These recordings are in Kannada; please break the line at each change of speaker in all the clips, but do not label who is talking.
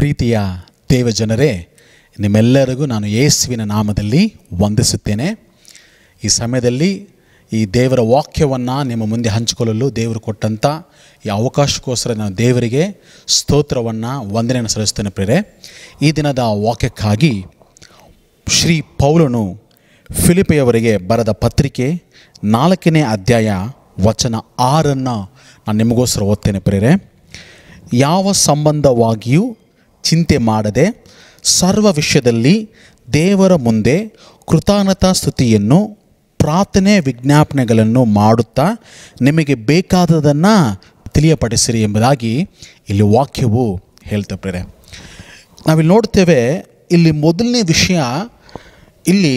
ಪ್ರೀತಿಯ ದೇವಜನರೇ ನಿಮ್ಮೆಲ್ಲರಿಗೂ ನಾನು ಯೇಸುವಿನ ನಾಮದಲ್ಲಿ ವಂದಿಸುತ್ತೇನೆ ಈ ಸಮಯದಲ್ಲಿ ಈ ದೇವರ ವಾಕ್ಯವನ್ನು ನಿಮ್ಮ ಮುಂದೆ ಹಂಚಿಕೊಳ್ಳಲು ದೇವರು ಕೊಟ್ಟಂಥ ಈ ಅವಕಾಶಕ್ಕೋಸ್ಕರ ನಾನು ದೇವರಿಗೆ ಸ್ತೋತ್ರವನ್ನು ವಂದನೆಯನ್ನು ಸಲ್ಲಿಸ್ತೇನೆ ಪ್ರೇರೆ ಈ ದಿನದ ವಾಕ್ಯಕ್ಕಾಗಿ ಶ್ರೀ ಪೌಲನು ಫಿಲಿಪೆಯವರಿಗೆ ಬರೆದ ಪತ್ರಿಕೆ ನಾಲ್ಕನೇ ಅಧ್ಯಾಯ ವಚನ ಆರನ್ನು ನಾನು ನಿಮಗೋಸ್ಕರ ಓದ್ತೇನೆ ಪ್ರೇರೆ ಯಾವ ಸಂಬಂಧವಾಗಿಯೂ ಚಿಂತೆ ಮಾಡದೆ ಸರ್ವ ವಿಷಯದಲ್ಲಿ ದೇವರ ಮುಂದೆ ಕೃತಜ್ಞತಾ ಸ್ತುತಿಯನ್ನು ಪ್ರಾರ್ಥನೆ ವಿಜ್ಞಾಪನೆಗಳನ್ನು ಮಾಡುತ್ತಾ ನಿಮಗೆ ಬೇಕಾದದನ್ನು ತಿಳಿಯಪಡಿಸಿರಿ ಎಂಬುದಾಗಿ ಇಲ್ಲಿ ವಾಕ್ಯವು ಹೇಳ್ತಾ ಪ್ರೇರೆ ನಾವಿಲ್ಲಿ ನೋಡ್ತೇವೆ ಇಲ್ಲಿ ಮೊದಲನೇ ವಿಷಯ ಇಲ್ಲಿ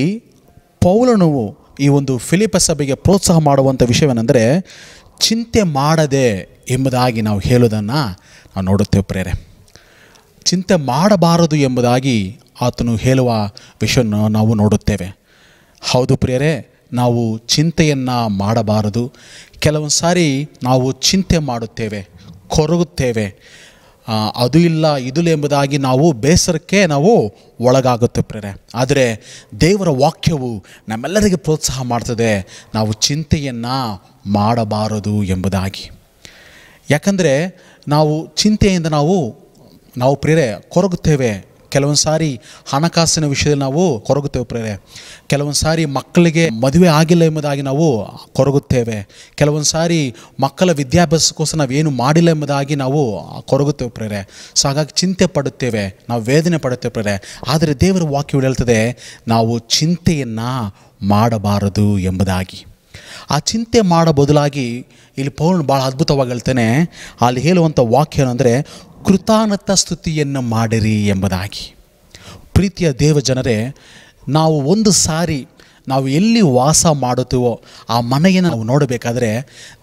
ಪೌಲನು ಈ ಒಂದು ಫಿಲಿಪ ಸಭೆಗೆ ಪ್ರೋತ್ಸಾಹ ಮಾಡುವಂಥ ವಿಷಯವೇನೆಂದರೆ ಚಿಂತೆ ಮಾಡದೆ ಎಂಬುದಾಗಿ ನಾವು ಹೇಳೋದನ್ನು ನಾವು ನೋಡುತ್ತೇವೆ ಪ್ರೇರೆ ಚಿಂತೆ ಮಾಡಬಾರದು ಎಂಬುದಾಗಿ ಆತನು ಹೇಳುವ ವಿಷಯವನ್ನು ನಾವು ನೋಡುತ್ತೇವೆ ಹೌದು ಪ್ರಿಯರೇ ನಾವು ಚಿಂತೆಯನ್ನು ಮಾಡಬಾರದು ಕೆಲವೊಂದು ಸಾರಿ ನಾವು ಚಿಂತೆ ಮಾಡುತ್ತೇವೆ ಕೊರಗುತ್ತೇವೆ ಅದು ಇಲ್ಲ ಇದಿಲ್ಲ ಎಂಬುದಾಗಿ ನಾವು ಬೇಸರಕ್ಕೆ ನಾವು ಒಳಗಾಗುತ್ತೆ ಪ್ರೇರೆ ಆದರೆ ದೇವರ ವಾಕ್ಯವು ನಮ್ಮೆಲ್ಲರಿಗೆ ಪ್ರೋತ್ಸಾಹ ಮಾಡ್ತದೆ ನಾವು ಚಿಂತೆಯನ್ನು ಮಾಡಬಾರದು ಎಂಬುದಾಗಿ ಯಾಕಂದರೆ ನಾವು ಚಿಂತೆಯಿಂದ ನಾವು ನಾವು ಪ್ರೇರೆ ಕೊರಗುತ್ತೇವೆ ಕೆಲವೊಂದು ಸಾರಿ ಹಣಕಾಸಿನ ವಿಷಯದಲ್ಲಿ ನಾವು ಕೊರಗುತ್ತೇವೆ ಪ್ರೇರೆ ಕೆಲವೊಂದು ಸಾರಿ ಮಕ್ಕಳಿಗೆ ಮದುವೆ ಆಗಿಲ್ಲ ಎಂಬುದಾಗಿ ನಾವು ಕೊರಗುತ್ತೇವೆ ಕೆಲವೊಂದು ಸಾರಿ ಮಕ್ಕಳ ವಿದ್ಯಾಭ್ಯಾಸಕ್ಕೋಸ್ಕರ ಏನು ಮಾಡಿಲ್ಲ ಎಂಬುದಾಗಿ ನಾವು ಕೊರಗುತ್ತೇವೆ ಪ್ರೇರೆ ಸೊ ಹಾಗಾಗಿ ಚಿಂತೆ ಪಡುತ್ತೇವೆ ನಾವು ವೇದನೆ ಪಡುತ್ತೇವೆ ಪ್ರೇರೆ ಆದರೆ ದೇವರ ವಾಕ್ಯ ಹೇಳ್ತದೆ ನಾವು ಚಿಂತೆಯನ್ನು ಮಾಡಬಾರದು ಎಂಬುದಾಗಿ ಆ ಚಿಂತೆ ಮಾಡೋ ಬದಲಾಗಿ ಇಲ್ಲಿ ಪೌರ್ಣ ಭಾಳ ಅದ್ಭುತವಾಗಿ ಹೇಳ್ತೇನೆ ಅಲ್ಲಿ ಹೇಳುವಂಥ ವಾಕ್ಯ ಏನಂದರೆ ಕೃತಾನತ ಸ್ತುತಿಯನ್ನು ಮಾಡಿರಿ ಎಂಬುದಾಗಿ ಪ್ರೀತಿಯ ದೇವ ಜನರೇ ನಾವು ಒಂದು ಸಾರಿ ನಾವು ಎಲ್ಲಿ ವಾಸ ಮಾಡುತ್ತೀವೋ ಆ ಮನೆಯನ್ನು ನಾವು ನೋಡಬೇಕಾದ್ರೆ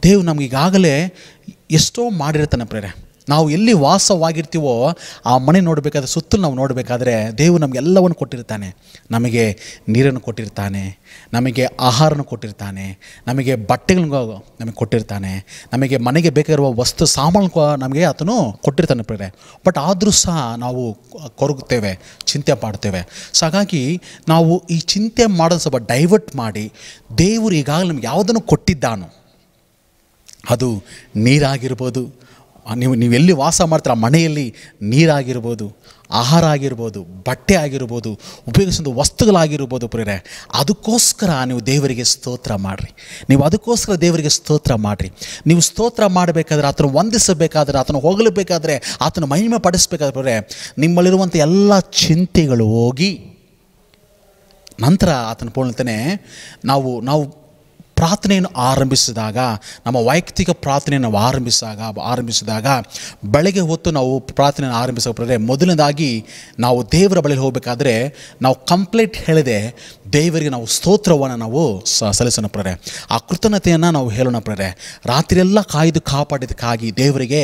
ದೇವ್ ನಮಗೀಗಾಗಲೇ ಎಷ್ಟೋ ಮಾಡಿರ್ತಾನೆ ಪ್ರೇರೆ ನಾವು ಎಲ್ಲಿ ವಾಸವಾಗಿರ್ತೀವೋ ಆ ಮನೆ ನೋಡಬೇಕಾದ್ರೆ ಸುತ್ತಲೂ ನಾವು ನೋಡಬೇಕಾದ್ರೆ ದೇವರು ನಮಗೆಲ್ಲವನ್ನು ಕೊಟ್ಟಿರ್ತಾನೆ ನಮಗೆ ನೀರನ್ನು ಕೊಟ್ಟಿರ್ತಾನೆ ನಮಗೆ ಆಹಾರನ ಕೊಟ್ಟಿರ್ತಾನೆ ನಮಗೆ ಬಟ್ಟೆಗಳನ್ನು ನಮಗೆ ಕೊಟ್ಟಿರ್ತಾನೆ ನಮಗೆ ಮನೆಗೆ ಬೇಕಾಗಿರುವ ವಸ್ತು ಸಾಮಾನು ನಮಗೆ ಆತನು ಕೊಟ್ಟಿರ್ತಾನೆ ಪ್ರೇರೆ ಬಟ್ ಆದರೂ ಸಹ ನಾವು ಕೊರಗುತ್ತೇವೆ ಚಿಂತೆ ಮಾಡ್ತೇವೆ ಸೊ ಹಾಗಾಗಿ ನಾವು ಈ ಚಿಂತೆ ಮಾಡೋದು ಸ್ವಲ್ಪ ಡೈವರ್ಟ್ ಮಾಡಿ ದೇವರು ಈಗಾಗಲೇ ನಮ್ಗೆ ಯಾವುದನ್ನು ಕೊಟ್ಟಿದ್ದಾನು ಅದು ನೀರಾಗಿರ್ಬೋದು ನೀವು ನೀವು ಎಲ್ಲಿ ವಾಸ ಮಾಡ್ತೀರ ಆ ಮನೆಯಲ್ಲಿ ನೀರಾಗಿರ್ಬೋದು ಆಹಾರ ಆಗಿರ್ಬೋದು ಬಟ್ಟೆ ಆಗಿರ್ಬೋದು ಉಪಯೋಗಿಸಿದ ವಸ್ತುಗಳಾಗಿರ್ಬೋದು ಪ್ರೇರೆ ಅದಕ್ಕೋಸ್ಕರ ನೀವು ದೇವರಿಗೆ ಸ್ತೋತ್ರ ಮಾಡಿರಿ ನೀವು ಅದಕ್ಕೋಸ್ಕರ ದೇವರಿಗೆ ಸ್ತೋತ್ರ ಮಾಡಿರಿ ನೀವು ಸ್ತೋತ್ರ ಮಾಡಬೇಕಾದ್ರೆ ಆತನ ವಂದಿಸಬೇಕಾದ್ರೆ ಆತನು ಹೋಗಲಬೇಕಾದ್ರೆ ಆತನ ಮಹಿಮೆ ಪಡಿಸ್ಬೇಕಾದ್ರೆ ನಿಮ್ಮಲ್ಲಿರುವಂಥ ಎಲ್ಲ ಚಿಂತೆಗಳು ಹೋಗಿ ನಂತರ ಆತನ ಪೂರ್ಣತನೇ ನಾವು ನಾವು ಪ್ರಾರ್ಥನೆಯನ್ನು ಆರಂಭಿಸಿದಾಗ ನಮ್ಮ ವೈಯಕ್ತಿಕ ಪ್ರಾರ್ಥನೆಯನ್ನು ಆರಂಭಿಸಿದಾಗ ಆರಂಭಿಸಿದಾಗ ಬೆಳಗ್ಗೆ ಹೊತ್ತು ನಾವು ಪ್ರಾರ್ಥನೆಯನ್ನು ಆರಂಭಿಸೋಕೆ ಮೊದಲನೇದಾಗಿ ನಾವು ದೇವರ ಬಳಿಯಲ್ಲಿ ಹೋಗಬೇಕಾದ್ರೆ ನಾವು ಕಂಪ್ಲೇಂಟ್ ಹೇಳದೆ ದೇವರಿಗೆ ನಾವು ಸ್ತೋತ್ರವನ್ನು ನಾವು ಸ ಸಲ್ಲಿಸೋಣ ಪ್ರೇರೆ ಆ ಕೃತಜ್ಞತೆಯನ್ನು ನಾವು ಹೇಳೋಣ ಪ್ರೇರೆ ರಾತ್ರಿಯೆಲ್ಲ ಕಾಯ್ದು ಕಾಪಾಡಿದ್ದಕ್ಕಾಗಿ ದೇವರಿಗೆ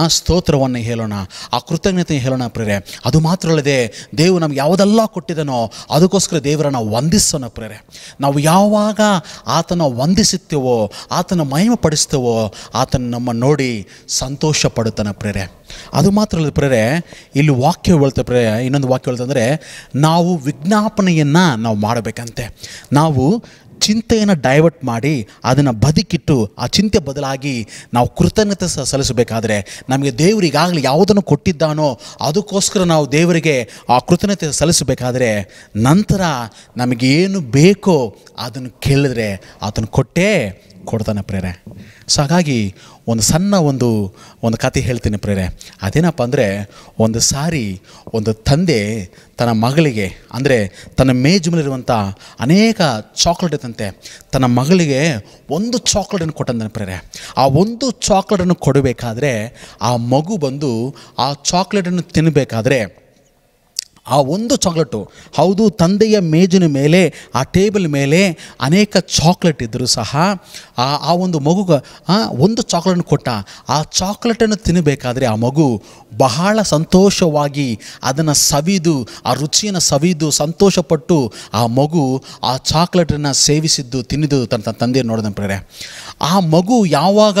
ಆ ಸ್ತೋತ್ರವನ್ನು ಹೇಳೋಣ ಆ ಕೃತಜ್ಞತೆ ಹೇಳೋಣ ಪ್ರೇರೆ ಅದು ಮಾತ್ರ ಅಲ್ಲದೆ ದೇವರು ನಮ್ಗೆ ಯಾವುದೆಲ್ಲ ಕೊಟ್ಟಿದನೋ ಅದಕ್ಕೋಸ್ಕರ ದೇವರನ್ನು ವಂದಿಸೋಣ ಪ್ರೇರೆ ನಾವು ಯಾವಾಗ ಆತನ ವಂದಿಸುತ್ತೇವೋ ಆತನ ಮಹಿಮಪಡಿಸ್ತೇವೋ ಆತನ ನಮ್ಮ ನೋಡಿ ಸಂತೋಷ ಪಡುತ್ತಾನೆ ಪ್ರೇರೆ ಅದು ಮಾತ್ರ ಅಲ್ಲದೆ ಪ್ರೇರೆ ಇಲ್ಲಿ ವಾಕ್ಯ ಹೇಳ್ತ ಪ್ರೇ ಇನ್ನೊಂದು ವಾಕ್ಯ ಹೇಳ್ತಂದರೆ ನಾವು ವಿಜ್ಞಾಪನೆಯನ್ನು ನಾವು ಮಾಡಬೇಕಂತೆ ನಾವು ಚಿಂತೆಯನ್ನು ಡೈವರ್ಟ್ ಮಾಡಿ ಅದನ್ನು ಬದುಕಿಟ್ಟು ಆ ಚಿಂತೆ ಬದಲಾಗಿ ನಾವು ಕೃತಜ್ಞತೆ ಸಲ್ಲಿಸಬೇಕಾದ್ರೆ ನಮಗೆ ದೇವರಿಗಾಗಲಿ ಯಾವುದನ್ನು ಕೊಟ್ಟಿದ್ದಾನೋ ಅದಕ್ಕೋಸ್ಕರ ನಾವು ದೇವರಿಗೆ ಆ ಕೃತಜ್ಞತೆ ಸಲ್ಲಿಸಬೇಕಾದ್ರೆ ನಂತರ ನಮಗೇನು ಬೇಕೋ ಅದನ್ನು ಕೇಳಿದ್ರೆ ಅದನ್ನು ಕೊಟ್ಟೇ ಕೊಡ್ತಾನೆ ಪ್ರೇರೆ ಸೊ ಹಾಗಾಗಿ ಒಂದು ಸಣ್ಣ ಒಂದು ಒಂದು ಕತೆ ಹೇಳ್ತೀನಿ ಪ್ರೇರೆ ಅದೇನಪ್ಪ ಅಂದರೆ ಒಂದು ಸಾರಿ ಒಂದು ತಂದೆ ತನ್ನ ಮಗಳಿಗೆ ಅಂದರೆ ತನ್ನ ಮೇಜ್ ಮೇಲಿರುವಂಥ ಅನೇಕ ಚಾಕ್ಲೇಟ್ ಇತ್ತಂತೆ ತನ್ನ ಮಗಳಿಗೆ ಒಂದು ಚಾಕ್ಲೇಟನ್ನು ಕೊಟ್ಟಂತಾನೆ ಪ್ರೇರೆ ಆ ಒಂದು ಚಾಕ್ಲೇಟನ್ನು ಕೊಡಬೇಕಾದ್ರೆ ಆ ಮಗು ಬಂದು ಆ ಚಾಕ್ಲೇಟನ್ನು ತಿನ್ನಬೇಕಾದ್ರೆ ಆ ಒಂದು ಚಾಕ್ಲೇಟು ಹೌದು ತಂದೆಯ ಮೇಜಿನ ಮೇಲೆ ಆ ಟೇಬಲ್ ಮೇಲೆ ಅನೇಕ ಚಾಕ್ಲೇಟ್ ಇದ್ದರೂ ಸಹ ಆ ಆ ಒಂದು ಮಗುಗೆ ಒಂದು ಚಾಕ್ಲೇಟ್ ಕೊಟ್ಟ ಆ ಚಾಕ್ಲೇಟನ್ನು ತಿನ್ನಬೇಕಾದ್ರೆ ಆ ಮಗು ಬಹಳ ಸಂತೋಷವಾಗಿ ಅದನ್ನು ಸವಿದು ಆ ರುಚಿಯನ್ನು ಸವಿದು ಸಂತೋಷಪಟ್ಟು ಆ ಮಗು ಆ ಚಾಕ್ಲೇಟನ್ನು ಸೇವಿಸಿದ್ದು ತಿನ್ನಿದ್ದು ತನ್ನ ತಂದೆ ನೋಡಿದ ಪ್ರಕ್ರಿಯೆ ಆ ಮಗು ಯಾವಾಗ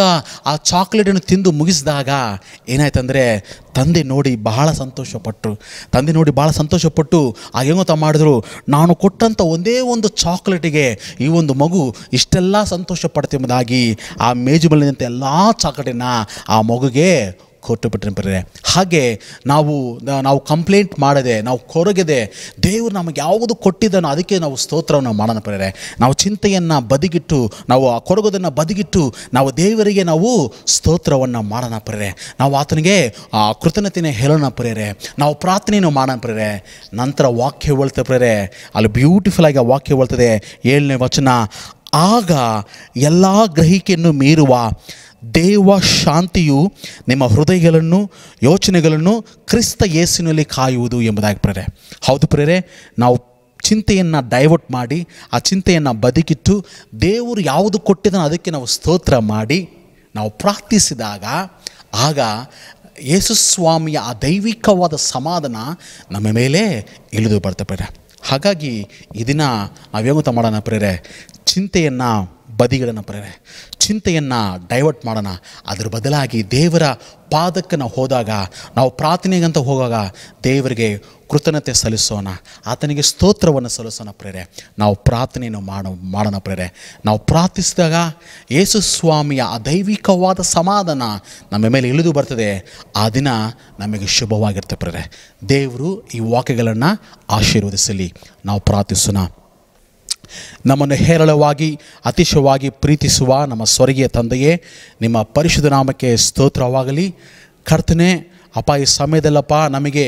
ಆ ಚಾಕ್ಲೇಟನ್ನು ತಿಂದು ಮುಗಿಸಿದಾಗ ಏನಾಯ್ತಂದರೆ ತಂದೆ ನೋಡಿ ಬಹಳ ಸಂತೋಷಪಟ್ಟರು ತಂದೆ ನೋಡಿ ಭಾಳ ಸಂತೋಷಪಟ್ಟು ಆ ಹೆಂಗೊತ್ತ ಮಾಡಿದ್ರು ನಾನು ಕೊಟ್ಟಂಥ ಒಂದೇ ಒಂದು ಚಾಕ್ಲೇಟಿಗೆ ಈ ಒಂದು ಮಗು ಇಷ್ಟೆಲ್ಲ ಸಂತೋಷ ಪಡ್ತೆಂಬುದಾಗಿ ಆ ಮೇಜು ಮೇಲಿನಂಥ ಎಲ್ಲ ಚಾಕ್ಲೇಟನ್ನು ಆ ಮಗುಗೆ ಕೊಟ್ಟು ಬಿಟ್ಟಿರ್ತಾರೆ ಹಾಗೆ ನಾವು ನಾವು ಕಂಪ್ಲೇಂಟ್ ಮಾಡದೆ ನಾವು ಕೊರಗದೆ ದೇವರು ನಮಗೆ ಯಾವುದು ಕೊಟ್ಟಿದ್ದಾನೋ ಅದಕ್ಕೆ ನಾವು ಸ್ತೋತ್ರವನ್ನು ಮಾಡೋಣ ಪಡೆಯರೆ ನಾವು ಚಿಂತೆಯನ್ನು ಬದಿಗಿಟ್ಟು ನಾವು ಆ ಕೊರಗೋದನ್ನು ಬದಿಗಿಟ್ಟು ನಾವು ದೇವರಿಗೆ ನಾವು ಸ್ತೋತ್ರವನ್ನು ಮಾಡೋಣ ಪಡೆಯರೆ ನಾವು ಆತನಿಗೆ ಆ ಕೃತಜ್ಞತೆಯನ್ನು ಹೇಳೋಣ ಪಡೆಯರೆ ನಾವು ಪ್ರಾರ್ಥನೆಯನ್ನು ಮಾಡೋಣ ಪ್ರೇರೆ ನಂತರ ವಾಕ್ಯ ಹೇಳ್ತ ಪ್ರೇರೆ ಅಲ್ಲಿ ಬ್ಯೂಟಿಫುಲ್ ಆಗಿ ವಾಕ್ಯ ಹೇಳ್ತದೆ ಏಳನೇ ವಚನ ಆಗ ಎಲ್ಲ ಗ್ರಹಿಕೆಯನ್ನು ಮೀರುವ ದೇವ ಶಾಂತಿಯು ನಿಮ್ಮ ಹೃದಯಗಳನ್ನು ಯೋಚನೆಗಳನ್ನು ಕ್ರಿಸ್ತ ಯೇಸಿನಲ್ಲಿ ಕಾಯುವುದು ಎಂಬುದಾಗಿ ಪ್ರೇರೆ ಹೌದು ಪ್ರೇರೆ ನಾವು ಚಿಂತೆಯನ್ನು ಡೈವರ್ಟ್ ಮಾಡಿ ಆ ಚಿಂತೆಯನ್ನು ಬದುಕಿಟ್ಟು ದೇವರು ಯಾವುದು ಕೊಟ್ಟಿದನೋ ಅದಕ್ಕೆ ನಾವು ಸ್ತೋತ್ರ ಮಾಡಿ ನಾವು ಪ್ರಾರ್ಥಿಸಿದಾಗ ಆಗ ಯೇಸುಸ್ವಾಮಿಯ ಆ ದೈವಿಕವಾದ ಸಮಾಧಾನ ನಮ್ಮ ಮೇಲೆ ಇಳಿದು ಬರ್ತಾ ಹಾಗಾಗಿ ಇದನ್ನ ನಾವೇನು ಮಾಡೋಣ ಪ್ರೇರೆ ಚಿಂತೆಯನ್ನು ಬದಿಗಿಡೋಣ ಪ್ರೇರೆ ಚಿಂತೆಯನ್ನು ಡೈವರ್ಟ್ ಮಾಡೋಣ ಅದರ ಬದಲಾಗಿ ದೇವರ ಪಾದಕ್ಕನ ಹೋದಾಗ ನಾವು ಪ್ರಾರ್ಥನೆಗಂತ ಹೋಗಾಗ ದೇವರಿಗೆ ಕೃತಜ್ಞತೆ ಸಲ್ಲಿಸೋಣ ಆತನಿಗೆ ಸ್ತೋತ್ರವನ್ನು ಸಲ್ಲಿಸೋಣ ಪ್ರೇರೆ ನಾವು ಪ್ರಾರ್ಥನೆಯನ್ನು ಮಾಡೋ ಮಾಡೋಣ ಪ್ರೇರೆ ನಾವು ಪ್ರಾರ್ಥಿಸಿದಾಗ ಯೇಸು ಸ್ವಾಮಿಯ ಅದೈವಿಕವಾದ ಸಮಾಧಾನ ನಮ್ಮ ಮೇಲೆ ಇಳಿದು ಬರ್ತದೆ ಆ ದಿನ ನಮಗೆ ಶುಭವಾಗಿರುತ್ತೆ ಪ್ರೇರೆ ದೇವರು ಈ ವಾಕ್ಯಗಳನ್ನು ಆಶೀರ್ವದಿಸಲಿ ನಾವು ಪ್ರಾರ್ಥಿಸೋಣ ನಮ್ಮನ್ನು ಹೇರಳವಾಗಿ ಅತಿಶಯವಾಗಿ ಪ್ರೀತಿಸುವ ನಮ್ಮ ಸ್ವರ್ಗೀಯ ತಂದೆಯೇ ನಿಮ್ಮ ಪರಿಶುದ್ಧ ನಾಮಕ್ಕೆ ಸ್ತೋತ್ರವಾಗಲಿ ಕರ್ತನೆ ಅಪ್ಪ ಈ ಸಮಯದಲ್ಲಪ್ಪ ನಮಗೆ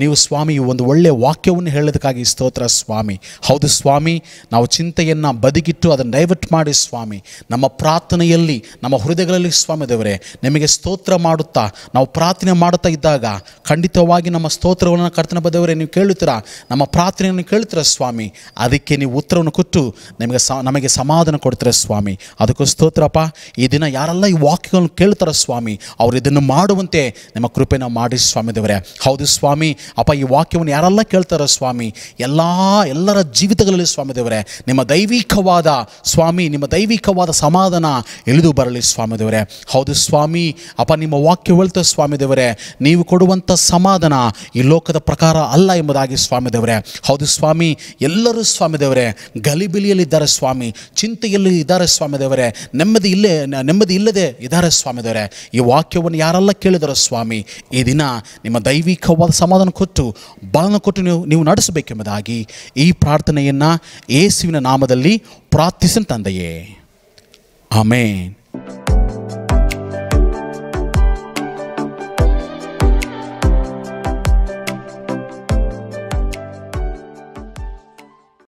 ನೀವು ಸ್ವಾಮಿ ಒಂದು ಒಳ್ಳೆಯ ವಾಕ್ಯವನ್ನು ಹೇಳೋದಕ್ಕಾಗಿ ಸ್ತೋತ್ರ ಸ್ವಾಮಿ ಹೌದು ಸ್ವಾಮಿ ನಾವು ಚಿಂತೆಯನ್ನು ಬದಿಗಿಟ್ಟು ಅದನ್ನು ಡೈವರ್ಟ್ ಮಾಡಿ ಸ್ವಾಮಿ ನಮ್ಮ ಪ್ರಾರ್ಥನೆಯಲ್ಲಿ ನಮ್ಮ ಹೃದಯಗಳಲ್ಲಿ ಸ್ವಾಮಿ ದೇವರೇ ನಿಮಗೆ ಸ್ತೋತ್ರ ಮಾಡುತ್ತಾ ನಾವು ಪ್ರಾರ್ಥನೆ ಮಾಡುತ್ತಾ ಇದ್ದಾಗ ಖಂಡಿತವಾಗಿ ನಮ್ಮ ಸ್ತೋತ್ರವನ್ನು ಕರ್ತನ ಬದವರೇ ನೀವು ಕೇಳುತ್ತೀರಾ ನಮ್ಮ ಪ್ರಾರ್ಥನೆಯನ್ನು ಕೇಳ್ತೀರ ಸ್ವಾಮಿ ಅದಕ್ಕೆ ನೀವು ಉತ್ತರವನ್ನು ಕೊಟ್ಟು ನಿಮಗೆ ಸ ನಮಗೆ ಸಮಾಧಾನ ಕೊಡ್ತೀರ ಸ್ವಾಮಿ ಅದಕ್ಕೂ ಸ್ತೋತ್ರಪ್ಪ ಈ ದಿನ ಯಾರೆಲ್ಲ ಈ ವಾಕ್ಯಗಳನ್ನು ಕೇಳ್ತಾರ ಸ್ವಾಮಿ ಅವರು ಇದನ್ನು ಮಾಡುವಂತೆ ನಿಮ್ಮ ಕೃಪೆನ ಮಾಡಿ ಸ್ವಾಮಿ ದೇವರೇ ಹೌದು ಸ್ವಾಮಿ ಅಪ್ಪ ಈ ವಾಕ್ಯವನ್ನು ಯಾರೆಲ್ಲ ಕೇಳ್ತಾರ ಸ್ವಾಮಿ ಎಲ್ಲ ಎಲ್ಲರ ಜೀವಿತಗಳಲ್ಲಿ ಸ್ವಾಮಿ ದೇವರೇ ನಿಮ್ಮ ದೈವಿಕವಾದ ಸ್ವಾಮಿ ನಿಮ್ಮ ದೈವಿಕವಾದ ಸಮಾಧಾನ ಇಳಿದು ಬರಲಿ ಸ್ವಾಮಿ ದೇವರೇ ಹೌದು ಸ್ವಾಮಿ ಅಪ್ಪ ನಿಮ್ಮ ವಾಕ್ಯ ಹೇಳ್ತಾ ಸ್ವಾಮಿ ದೇವರೇ ನೀವು ಕೊಡುವಂಥ ಸಮಾಧಾನ ಈ ಲೋಕದ ಪ್ರಕಾರ ಅಲ್ಲ ಎಂಬುದಾಗಿ ಸ್ವಾಮಿ ದೇವರೇ ಹೌದು ಸ್ವಾಮಿ ಎಲ್ಲರೂ ಸ್ವಾಮಿ ದೇವರೇ ಗಲಿಬಿಲಿಯಲ್ಲಿದ್ದಾರೆ ಸ್ವಾಮಿ ಚಿಂತೆಯಲ್ಲಿ ಇದ್ದಾರೆ ಸ್ವಾಮಿ ದೇವರೇ ನೆಮ್ಮದಿ ಇಲ್ಲೇ ನೆಮ್ಮದಿ ಇಲ್ಲದೆ ಇದ್ದಾರೆ ಸ್ವಾಮಿ ದೇವರೇ ಈ ವಾಕ್ಯವನ್ನು ಯಾರೆಲ್ಲ ಕೇಳಿದರೆ ಸ್ವಾಮಿ ಈ ದಿನ ನಿಮ್ಮ ದೈವಿಕವಾದ ಸಮಾಧಾನ ಕೊಟ್ಟು ಬಲನ ಕೊಟ್ಟು ನೀವು ನೀವು ನಡೆಸಬೇಕೆಂಬುದಾಗಿ ಈ ಪ್ರಾರ್ಥನೆಯನ್ನು ಯೇಸುವಿನ ನಾಮದಲ್ಲಿ ಪ್ರಾರ್ಥಿಸಿದ ತಂದೆಯೇ ಆಮೇನ್